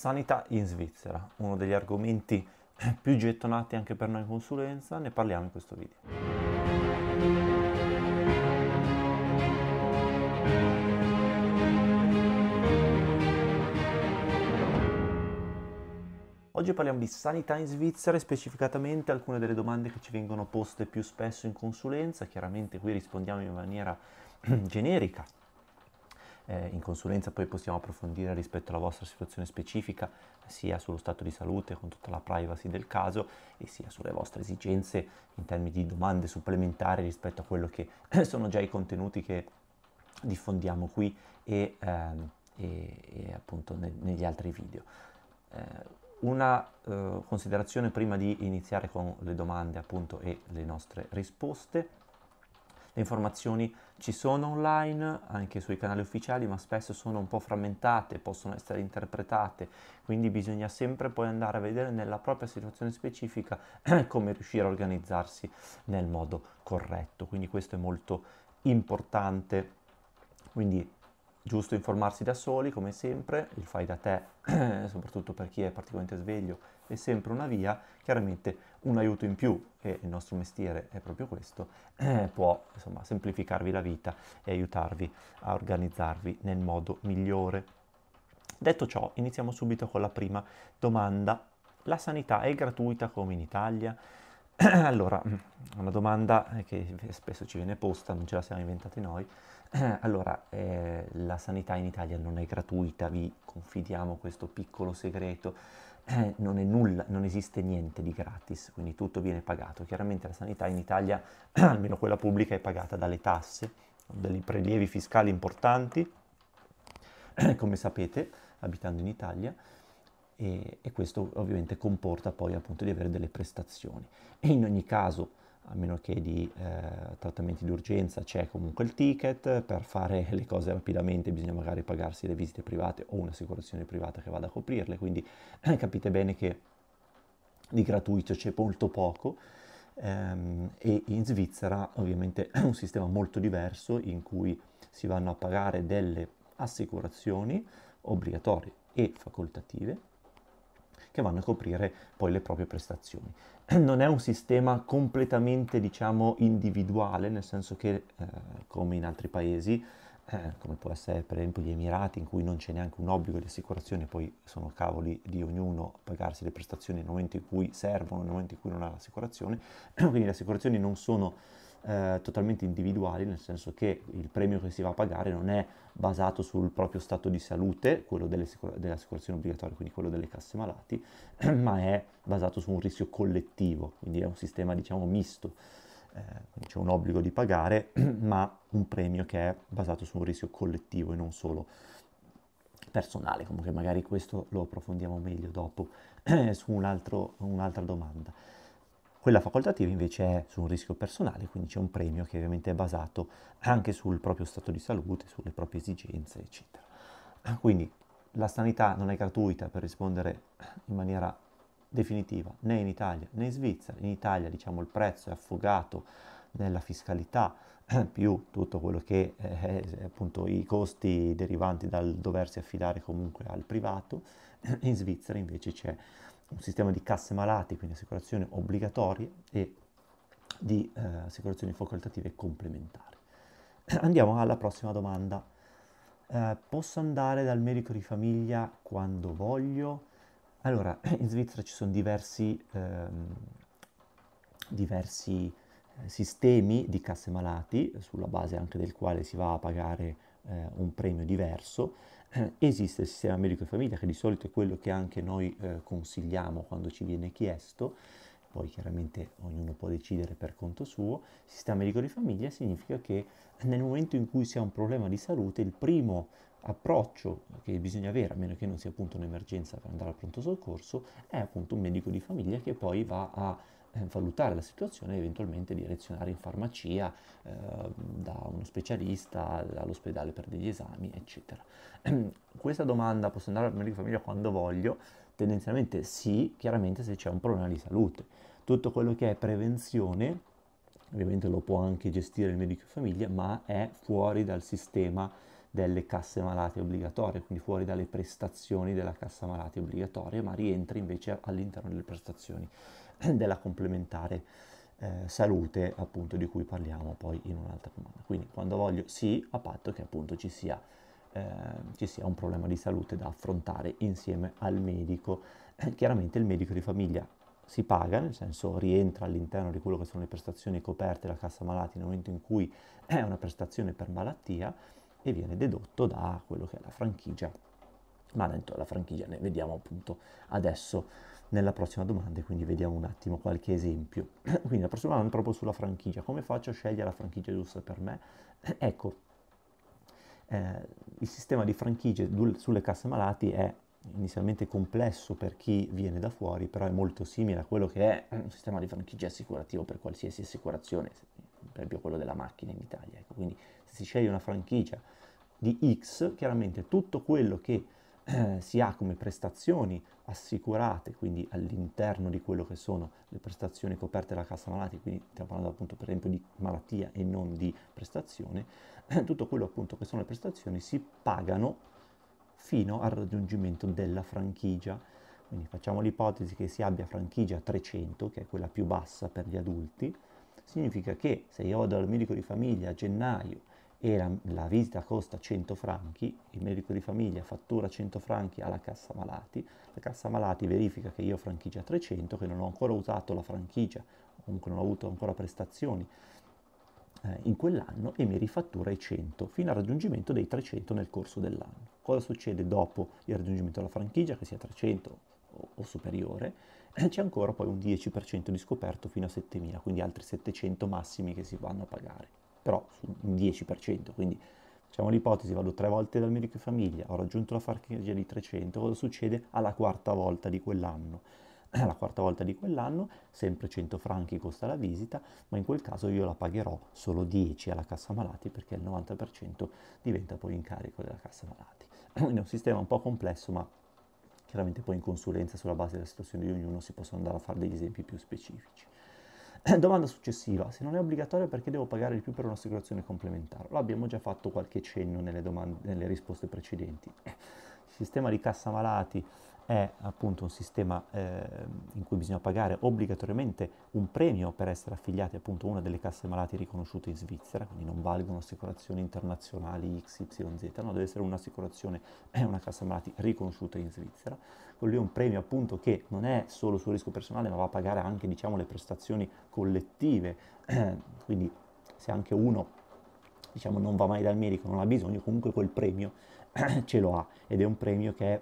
sanità in Svizzera, uno degli argomenti più gettonati anche per noi in consulenza, ne parliamo in questo video. Oggi parliamo di sanità in Svizzera e specificatamente alcune delle domande che ci vengono poste più spesso in consulenza, chiaramente qui rispondiamo in maniera generica eh, in consulenza poi possiamo approfondire rispetto alla vostra situazione specifica, sia sullo stato di salute con tutta la privacy del caso e sia sulle vostre esigenze in termini di domande supplementari rispetto a quello che sono già i contenuti che diffondiamo qui e, ehm, e, e appunto ne, negli altri video. Eh, una eh, considerazione prima di iniziare con le domande appunto e le nostre risposte. Le informazioni ci sono online anche sui canali ufficiali, ma spesso sono un po' frammentate, possono essere interpretate, quindi bisogna sempre poi andare a vedere nella propria situazione specifica come riuscire a organizzarsi nel modo corretto. Quindi questo è molto importante. Quindi Giusto informarsi da soli, come sempre, il fai da te, soprattutto per chi è particolarmente sveglio, è sempre una via, chiaramente un aiuto in più, e il nostro mestiere è proprio questo, può insomma, semplificarvi la vita e aiutarvi a organizzarvi nel modo migliore. Detto ciò, iniziamo subito con la prima domanda. La sanità è gratuita come in Italia? allora, mm, una domanda che spesso ci viene posta, non ce la siamo inventate noi. Allora, eh, la sanità in Italia non è gratuita, vi confidiamo questo piccolo segreto, eh, non è nulla, non esiste niente di gratis, quindi tutto viene pagato. Chiaramente la sanità in Italia, almeno quella pubblica, è pagata dalle tasse, dei prelievi fiscali importanti, come sapete, abitando in Italia e, e, questo ovviamente comporta poi appunto di avere delle prestazioni e in ogni caso a meno che di eh, trattamenti d'urgenza c'è comunque il ticket, per fare le cose rapidamente bisogna magari pagarsi le visite private o un'assicurazione privata che vada a coprirle, quindi eh, capite bene che di gratuito c'è molto poco ehm, e in Svizzera ovviamente è un sistema molto diverso in cui si vanno a pagare delle assicurazioni obbligatorie e facoltative che vanno a coprire poi le proprie prestazioni. Non è un sistema completamente, diciamo, individuale, nel senso che, eh, come in altri paesi, eh, come può essere per esempio gli Emirati, in cui non c'è neanche un obbligo di assicurazione, poi sono cavoli di ognuno pagarsi le prestazioni nel momento in cui servono, nel momento in cui non ha l'assicurazione, quindi le assicurazioni non sono eh, totalmente individuali, nel senso che il premio che si va a pagare non è basato sul proprio stato di salute, quello dell'assicurazione obbligatoria, quindi quello delle casse malati, ma è basato su un rischio collettivo, quindi è un sistema diciamo misto. Eh, c'è un obbligo di pagare, ma un premio che è basato su un rischio collettivo e non solo personale, comunque magari questo lo approfondiamo meglio dopo su un altro, un'altra domanda. Quella facoltativa invece è su un rischio personale, quindi c'è un premio che ovviamente è basato anche sul proprio stato di salute, sulle proprie esigenze, eccetera. Quindi la sanità non è gratuita per rispondere in maniera definitiva né in Italia né in Svizzera. In Italia diciamo il prezzo è affogato nella fiscalità più tutto quello che è appunto i costi derivanti dal doversi affidare comunque al privato. In Svizzera invece c'è un sistema di casse malate, quindi assicurazioni obbligatorie e di eh, assicurazioni facoltative complementari. Andiamo alla prossima domanda. Eh, posso andare dal medico di famiglia quando voglio? Allora, in Svizzera ci sono diversi, ehm, diversi eh, sistemi di casse malati, sulla base anche del quale si va a pagare eh, un premio diverso. Eh, esiste il sistema medico di famiglia, che di solito è quello che anche noi eh, consigliamo quando ci viene chiesto, poi chiaramente ognuno può decidere per conto suo. Sistema medico di famiglia significa che nel momento in cui si ha un problema di salute, il primo approccio che bisogna avere, a meno che non sia appunto un'emergenza per andare al pronto soccorso, è appunto un medico di famiglia che poi va a eh, valutare la situazione e eventualmente direzionare in farmacia eh, da uno specialista all'ospedale per degli esami, eccetera. Questa domanda posso andare al medico di famiglia quando voglio? Tendenzialmente sì, chiaramente se c'è un problema di salute. Tutto quello che è prevenzione, ovviamente lo può anche gestire il medico di famiglia, ma è fuori dal sistema delle casse malate obbligatorie, quindi fuori dalle prestazioni della cassa malate obbligatoria, ma rientra invece all'interno delle prestazioni della complementare eh, salute appunto di cui parliamo poi in un'altra domanda. Quindi quando voglio sì, a patto che appunto ci sia, eh, ci sia un problema di salute da affrontare insieme al medico. Eh, chiaramente il medico di famiglia si paga, nel senso rientra all'interno di quello che sono le prestazioni coperte dalla cassa malati nel momento in cui eh, è una prestazione per malattia e viene dedotto da quello che è la franchigia. Ma dentro la franchigia ne vediamo appunto adesso nella prossima domanda, quindi vediamo un attimo qualche esempio. quindi la prossima domanda è proprio sulla franchigia, come faccio a scegliere la franchigia giusta per me? ecco, eh, il sistema di franchigie sulle casse malati è inizialmente complesso per chi viene da fuori, però è molto simile a quello che è un sistema di franchigia assicurativo per qualsiasi assicurazione, per esempio quello della macchina in Italia. Ecco, quindi se si sceglie una franchigia di X, chiaramente tutto quello che eh, si ha come prestazioni assicurate, quindi all'interno di quello che sono le prestazioni coperte dalla cassa malati, quindi stiamo parlando appunto per esempio di malattia e non di prestazione, eh, tutto quello appunto che sono le prestazioni si pagano fino al raggiungimento della franchigia. Quindi facciamo l'ipotesi che si abbia franchigia 300, che è quella più bassa per gli adulti, significa che se io vado dal medico di famiglia a gennaio era, la visita costa 100 franchi, il medico di famiglia fattura 100 franchi alla cassa malati, la cassa malati verifica che io ho franchigia 300, che non ho ancora usato la franchigia, comunque non ho avuto ancora prestazioni eh, in quell'anno e mi rifattura i 100 fino al raggiungimento dei 300 nel corso dell'anno. Cosa succede dopo il raggiungimento della franchigia, che sia 300 o, o superiore? Eh, c'è ancora poi un 10% di scoperto fino a 7.000, quindi altri 700 massimi che si vanno a pagare però un 10%, quindi facciamo l'ipotesi, vado tre volte dal medico di famiglia, ho raggiunto la farmacia di 300, cosa succede alla quarta volta di quell'anno? Alla quarta volta di quell'anno, sempre 100 franchi costa la visita, ma in quel caso io la pagherò solo 10 alla cassa malati perché il 90% diventa poi in carico della cassa malati. è un sistema un po' complesso, ma chiaramente poi in consulenza sulla base della situazione di ognuno si possono andare a fare degli esempi più specifici. Eh, domanda successiva, se non è obbligatorio perché devo pagare di più per un'assicurazione complementare? Lo abbiamo già fatto qualche cenno nelle, domande, nelle risposte precedenti. Il eh, sistema di cassa malati è appunto un sistema eh, in cui bisogna pagare obbligatoriamente un premio per essere affiliati appunto a una delle casse malati riconosciute in Svizzera, quindi non valgono assicurazioni internazionali XYZ, no, deve essere un'assicurazione, è una cassa malati riconosciuta in Svizzera. Quello lì è un premio appunto che non è solo sul rischio personale, ma va a pagare anche diciamo le prestazioni collettive, quindi se anche uno diciamo non va mai dal medico, non ha bisogno, comunque quel premio ce lo ha ed è un premio che è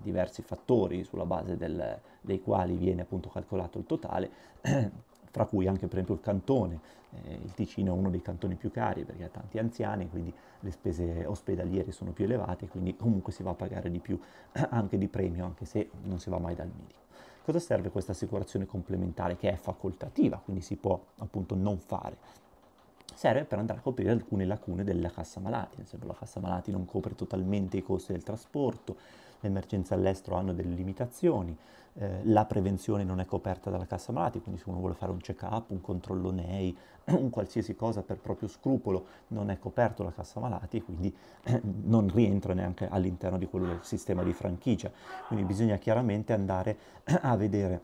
diversi fattori sulla base del, dei quali viene appunto calcolato il totale, fra cui anche per esempio il cantone. Eh, il Ticino è uno dei cantoni più cari perché ha tanti anziani, quindi le spese ospedaliere sono più elevate, quindi comunque si va a pagare di più anche di premio, anche se non si va mai dal medico. Cosa serve questa assicurazione complementare che è facoltativa, quindi si può appunto non fare? serve per andare a coprire alcune lacune della cassa malati, ad esempio la cassa malati non copre totalmente i costi del trasporto, emergenze all'estero hanno delle limitazioni, eh, la prevenzione non è coperta dalla cassa malati, quindi se uno vuole fare un check-up, un controllo NEI, un qualsiasi cosa per proprio scrupolo non è coperto dalla cassa malati, quindi eh, non rientra neanche all'interno di quello del sistema di franchigia. Quindi bisogna chiaramente andare a vedere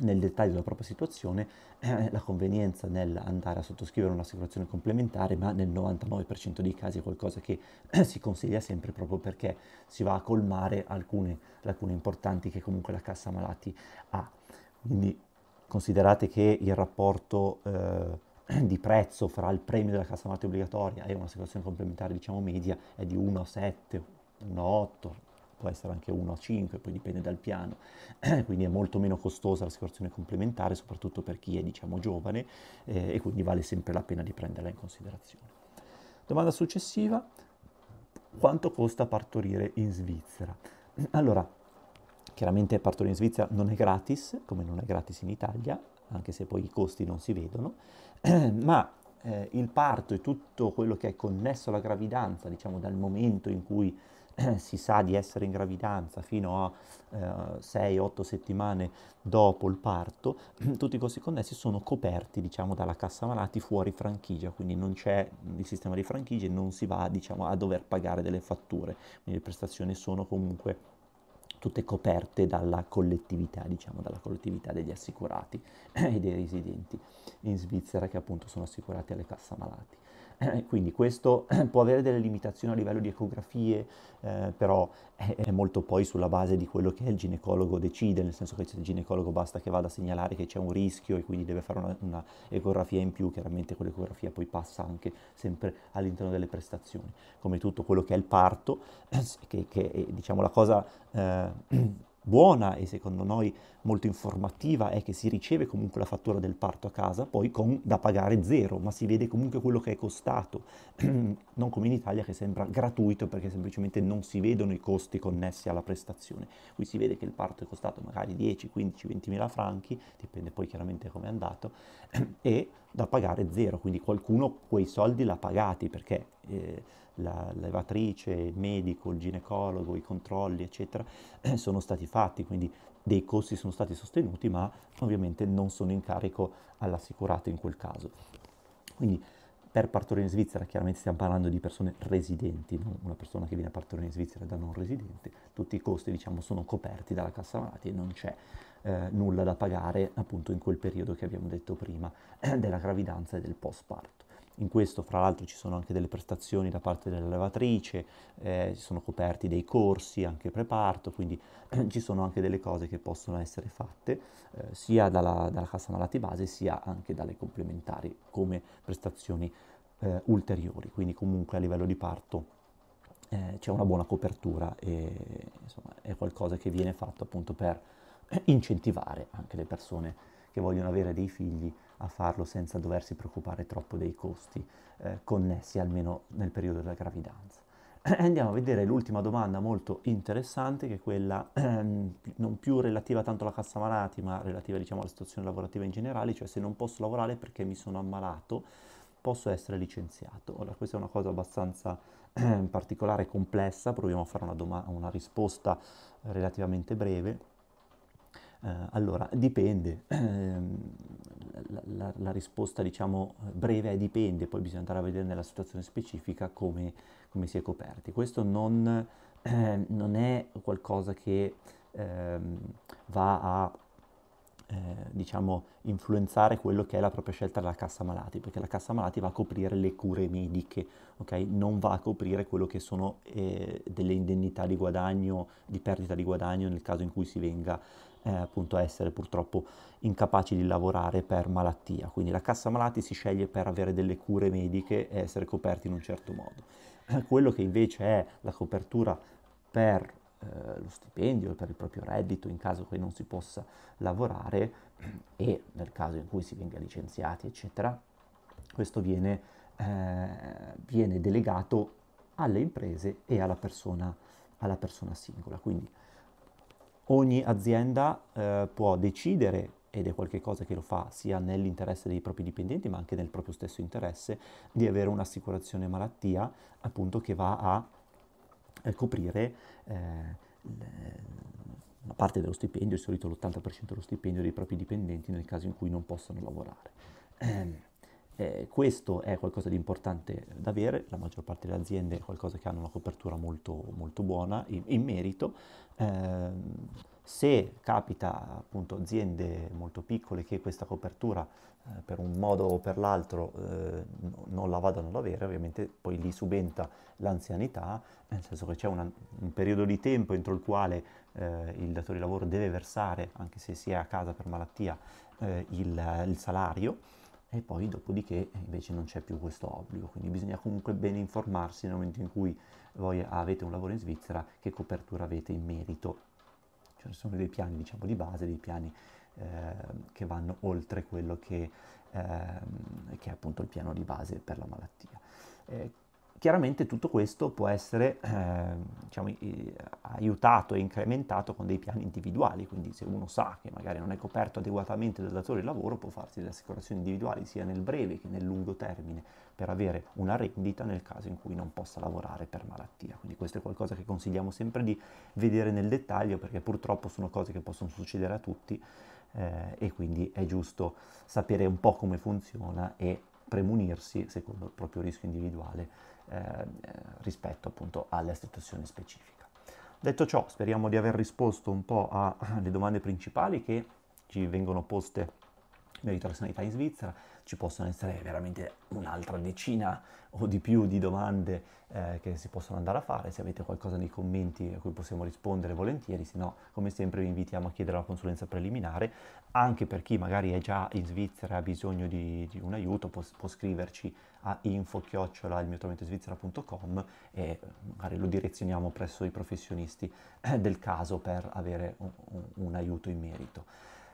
nel dettaglio della propria situazione eh, la convenienza nell'andare a sottoscrivere un'assicurazione complementare, ma nel 99% dei casi è qualcosa che eh, si consiglia sempre proprio perché si va a colmare alcune lacune importanti che comunque la cassa malati ha. Quindi considerate che il rapporto eh, di prezzo fra il premio della cassa malati obbligatoria e una situazione complementare, diciamo media, è di 1 a 7, 1 a 8, può essere anche 1 a 5, poi dipende dal piano, quindi è molto meno costosa l'assicurazione complementare, soprattutto per chi è diciamo giovane eh, e quindi vale sempre la pena di prenderla in considerazione. Domanda successiva, quanto costa partorire in Svizzera? Allora, chiaramente partorire in Svizzera non è gratis, come non è gratis in Italia, anche se poi i costi non si vedono, ma eh, il parto e tutto quello che è connesso alla gravidanza, diciamo dal momento in cui si sa di essere in gravidanza fino a 6-8 eh, settimane dopo il parto, tutti i costi connessi sono coperti diciamo, dalla cassa malati fuori franchigia, quindi non c'è il sistema di franchigie, non si va diciamo, a dover pagare delle fatture, quindi le prestazioni sono comunque tutte coperte dalla collettività, diciamo, dalla collettività degli assicurati e dei residenti in Svizzera che appunto sono assicurati alle cassa malati. Eh, quindi questo può avere delle limitazioni a livello di ecografie, eh, però è, molto poi sulla base di quello che il ginecologo decide, nel senso che se il ginecologo basta che vada a segnalare che c'è un rischio e quindi deve fare una, una ecografia in più, chiaramente quell'ecografia poi passa anche sempre all'interno delle prestazioni, come tutto quello che è il parto, che, che è diciamo la cosa eh, buona e secondo noi molto informativa è che si riceve comunque la fattura del parto a casa, poi con da pagare zero, ma si vede comunque quello che è costato, non come in Italia che sembra gratuito perché semplicemente non si vedono i costi connessi alla prestazione. Qui si vede che il parto è costato magari 10, 15, 20 mila franchi, dipende poi chiaramente come è andato, e da pagare zero, quindi qualcuno quei soldi l'ha pagati perché... Eh, la levatrice, il medico, il ginecologo, i controlli, eccetera, sono stati fatti, quindi dei costi sono stati sostenuti, ma ovviamente non sono in carico all'assicurato in quel caso. Quindi per partorire in Svizzera chiaramente stiamo parlando di persone residenti, non una persona che viene a partorire in Svizzera da non residente, tutti i costi diciamo sono coperti dalla cassa malati e non c'è eh, nulla da pagare appunto in quel periodo che abbiamo detto prima della gravidanza e del post parto. In questo, fra l'altro, ci sono anche delle prestazioni da parte dell'allevatrice, eh, sono coperti dei corsi anche preparto, quindi ci sono anche delle cose che possono essere fatte eh, sia dalla, dalla, cassa malati base sia anche dalle complementari come prestazioni eh, ulteriori. Quindi comunque a livello di parto eh, c'è una buona copertura e insomma, è qualcosa che viene fatto appunto per incentivare anche le persone che vogliono avere dei figli a farlo senza doversi preoccupare troppo dei costi eh, connessi almeno nel periodo della gravidanza. Andiamo a vedere l'ultima domanda molto interessante che è quella ehm, non più relativa tanto alla cassa malati ma relativa diciamo alla situazione lavorativa in generale, cioè se non posso lavorare perché mi sono ammalato posso essere licenziato. Ora questa è una cosa abbastanza ehm, particolare e complessa, proviamo a fare una, doma- una risposta relativamente breve eh, allora, dipende. Ehm, la, la, la, risposta, diciamo, breve è dipende, poi bisogna andare a vedere nella situazione specifica come, come si è coperti. Questo non, eh, non è qualcosa che eh, va a eh, diciamo, influenzare quello che è la propria scelta della cassa malati, perché la cassa malati va a coprire le cure mediche, okay? non va a coprire quello che sono eh, delle indennità di guadagno, di perdita di guadagno nel caso in cui si venga eh, appunto a essere purtroppo incapaci di lavorare per malattia. Quindi la cassa malati si sceglie per avere delle cure mediche e essere coperti in un certo modo. Eh, quello che invece è la copertura per eh, lo stipendio, per il proprio reddito in caso che non si possa lavorare e nel caso in cui si venga licenziati, eccetera, questo viene, eh, viene delegato alle imprese e alla persona, alla persona singola. Quindi ogni azienda eh, può decidere ed è qualcosa che lo fa sia nell'interesse dei propri dipendenti ma anche nel proprio stesso interesse di avere un'assicurazione malattia appunto che va a coprire eh, una parte dello stipendio, di solito l'80% dello stipendio dei propri dipendenti nel caso in cui non possano lavorare. Ehm, eh, questo è qualcosa di importante da avere, la maggior parte delle aziende è qualcosa che hanno una copertura molto, molto buona in, in merito. Ehm, se capita appunto aziende molto piccole che questa copertura eh, per un modo o per l'altro eh, non la vadano ad avere, ovviamente poi lì subentra l'anzianità, nel senso che c'è una, un periodo di tempo entro il quale eh, il datore di lavoro deve versare, anche se si è a casa per malattia, eh, il, il salario e poi dopodiché invece non c'è più questo obbligo, quindi bisogna comunque bene informarsi nel momento in cui voi avete un lavoro in Svizzera che copertura avete in merito ce sono dei piani diciamo di base, dei piani eh, che vanno oltre quello che, eh, che, è appunto il piano di base per la malattia. Eh, Chiaramente tutto questo può essere eh, diciamo, aiutato e incrementato con dei piani individuali, quindi se uno sa che magari non è coperto adeguatamente dal datore di lavoro può farsi delle assicurazioni individuali sia nel breve che nel lungo termine per avere una rendita nel caso in cui non possa lavorare per malattia. Quindi questo è qualcosa che consigliamo sempre di vedere nel dettaglio perché purtroppo sono cose che possono succedere a tutti eh, e quindi è giusto sapere un po' come funziona e premunirsi secondo il proprio rischio individuale eh, rispetto appunto alla situazione specifica. Detto ciò, speriamo di aver risposto un po' alle domande principali che ci vengono poste in merito alla sanità in Svizzera ci possono essere veramente un'altra decina o di più di domande eh, che si possono andare a fare. Se avete qualcosa nei commenti a cui possiamo rispondere volentieri, se no, come sempre, vi invitiamo a chiedere la consulenza preliminare. Anche per chi magari è già in Svizzera e ha bisogno di, di un aiuto, può, può scriverci a info-ilmiotormentosvizzera.com chiocciola e magari lo direzioniamo presso i professionisti eh, del caso per avere un, un, un aiuto in merito.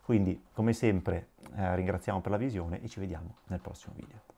Quindi, come sempre, eh, ringraziamo per la visione e ci vediamo nel prossimo video.